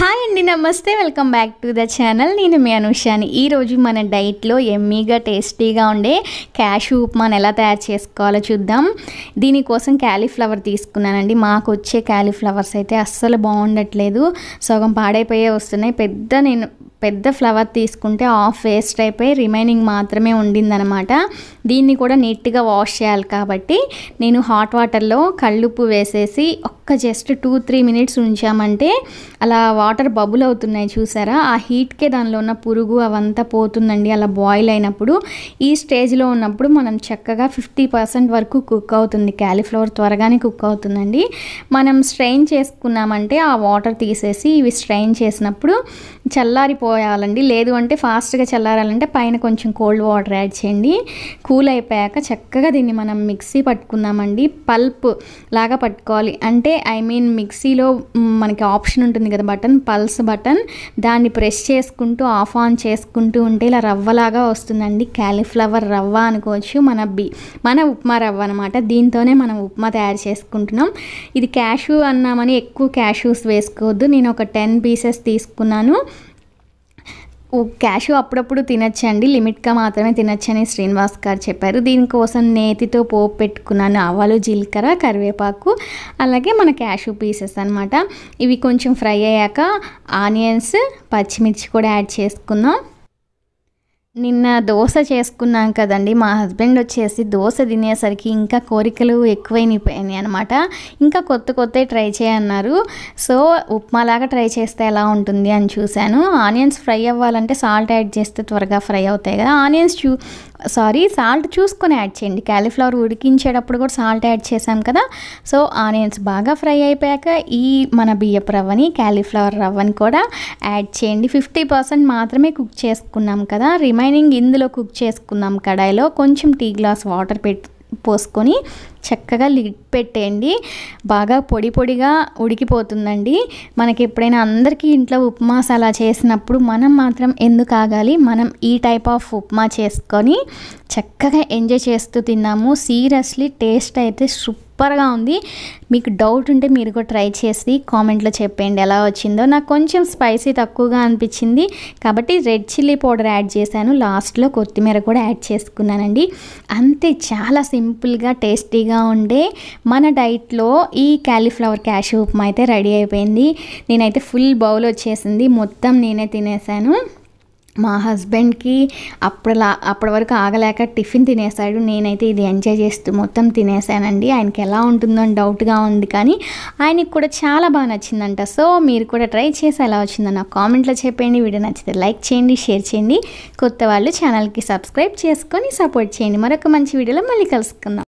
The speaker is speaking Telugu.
హాయ్ అండి నమస్తే welcome back to the channel నేను మీ అనుషాని ఈరోజు మన డైట్లో ఎమ్మీగా టేస్టీగా ఉండే క్యాషు ఉప్మాను ఎలా తయారు చేసుకోవాలో చూద్దాం దీనికోసం క్యాలీఫ్లవర్ తీసుకున్నానండి మాకు వచ్చే క్యాలీఫ్లవర్స్ అయితే అస్సలు బాగుండట్లేదు సగం పాడైపోయే వస్తున్నాయి పెద్ద నేను పెద్ద ఫ్లవర్ తీసుకుంటే ఆఫ్ వేస్ట్ అయిపోయి రిమైనింగ్ మాత్రమే ఉండిందనమాట దీన్ని కూడా నీట్గా వాష్ చేయాలి కాబట్టి నేను హాట్ వాటర్లో కళ్ళుప్పు వేసేసి ఒక్క జస్ట్ టూ త్రీ మినిట్స్ ఉంచామంటే అలా వాటర్ బబుల్ అవుతున్నాయి చూసారా ఆ హీట్కే దానిలో ఉన్న పురుగు అవంతా పోతుందండి అలా బాయిల్ అయినప్పుడు ఈ స్టేజ్లో ఉన్నప్పుడు మనం చక్కగా ఫిఫ్టీ పర్సెంట్ వరకు కుక్ అవుతుంది క్యాలీఫ్లవర్ త్వరగానే కుక్ అవుతుందండి మనం స్ట్రెయిన్ చేసుకున్నామంటే ఆ వాటర్ తీసేసి ఇవి స్ట్రెయిన్ చేసినప్పుడు చల్లారిపోయాలండి లేదు అంటే ఫాస్ట్గా చల్లారాలంటే పైన కొంచెం కోల్డ్ వాటర్ యాడ్ చేయండి కూల్ అయిపోయాక చక్కగా దీన్ని మనం మిక్సీ పట్టుకుందామండి పల్ప్ లాగా పట్టుకోవాలి అంటే ఐ మీన్ మిక్సీలో మనకి ఆప్షన్ ఉంటుంది కదా బటన్ పల్స్ బటన్ దాన్ని ప్రెస్ చేసుకుంటూ ఆఫ్ ఆన్ చేసుకుంటూ ఉంటే ఇలా రవ్వలాగా వస్తుందండి క్యాలీఫ్లవర్ రవ్వ అనుకోవచ్చు మన బి మన ఉప్మా రవ్వ అనమాట దీంతోనే మనం ఉప్మా తయారు చేసుకుంటున్నాం ఇది క్యాషూ అన్నామని ఎక్కువ క్యాషూస్ వేసుకోవద్దు నేను ఒక టెన్ పీసెస్ తీసుకున్నాను క్యాషు అప్పుడప్పుడు తినచ్చండి లిమిట్గా మాత్రమే తినచ్చని శ్రీనివాస్ గారు చెప్పారు దీనికోసం నేతితో పోపు పెట్టుకున్నాను ఆవాలు జీలకర్ర కరివేపాకు అలాగే మన క్యాషు పీసెస్ అనమాట ఇవి కొంచెం ఫ్రై అయ్యాక ఆనియన్స్ పచ్చిమిర్చి కూడా యాడ్ చేసుకుందాం నిన్న దోశ చేసుకున్నాం కదండి మా హస్బెండ్ వచ్చేసి దోశ తినేసరికి ఇంకా కోరికలు ఎక్కువైపోయినాయి అనమాట ఇంకా కొత్త కొత్త ట్రై చేయన్నారు సో ఉప్మాలాగా ట్రై చేస్తే ఎలా ఉంటుంది అని చూశాను ఆనియన్స్ ఫ్రై అవ్వాలంటే సాల్ట్ యాడ్ చేస్తే త్వరగా ఫ్రై అవుతాయి కదా ఆనియన్స్ చూ సారీ సాల్ట్ చూసుకొని యాడ్ చేయండి క్యాలీఫ్లవర్ ఉడికించేటప్పుడు కూడా సాల్ట్ యాడ్ చేశాం కదా సో ఆనియన్స్ బాగా ఫ్రై అయిపోయాక ఈ మన బియ్యపు రవ్వని క్యాలీఫ్లవర్ రవ్వని కూడా యాడ్ చేయండి ఫిఫ్టీ పర్సెంట్ మాత్రమే కుక్ చేసుకున్నాం కదా రిమ రిమైనింగ్ ఇందులో కుక్ చేసుకున్నాం కడాయిలో కొంచెం టీ గ్లాస్ వాటర్ పెట్ పోసుకొని చక్కగా లిడ్ పెట్టేయండి బాగా పొడి పొడిగా ఉడికిపోతుందండి మనకి ఎప్పుడైనా అందరికీ ఇంట్లో ఉప్మా అలా చేసినప్పుడు మనం మాత్రం ఎందుకు ఆగాలి మనం ఈ టైప్ ఆఫ్ ఉప్మా చేసుకొని చక్కగా ఎంజాయ్ చేస్తూ తిన్నాము సీరియస్లీ టేస్ట్ అయితే సూపర్గా ఉంది మీకు డౌట్ ఉంటే మీరు కూడా ట్రై చేసి కామెంట్లో చెప్పేయండి ఎలా వచ్చిందో నాకు కొంచెం స్పైసీ తక్కువగా అనిపించింది కాబట్టి రెడ్ చిల్లీ పౌడర్ యాడ్ చేశాను లాస్ట్లో కొత్తిమీర కూడా యాడ్ చేసుకున్నానండి అంతే చాలా సింపుల్గా టేస్టీగా టేస్టీగా ఉండే మన డైట్లో ఈ క్యాలీఫ్లవర్ క్యాష్ ఉప్మా అయితే రెడీ అయిపోయింది నేనైతే ఫుల్ బౌల్ వచ్చేసింది మొత్తం నేనే తినేసాను మా హస్బెండ్కి అప్పటిలా అప్పటి వరకు ఆగలేక టిఫిన్ తినేసాడు నేనైతే ఇది ఎంజాయ్ చేస్తూ మొత్తం తినేసానండి ఆయనకి ఎలా ఉంటుందో అని డౌట్గా ఉంది కానీ ఆయనకి కూడా చాలా బాగా నచ్చిందంట సో మీరు కూడా ట్రై చేసి ఎలా వచ్చిందో నాకు కామెంట్లో చెప్పండి వీడియో నచ్చితే లైక్ చేయండి షేర్ చేయండి కొత్త వాళ్ళు ఛానల్కి సబ్స్క్రైబ్ చేసుకొని సపోర్ట్ చేయండి మరొక మంచి వీడియోలో మళ్ళీ కలుసుకుందాం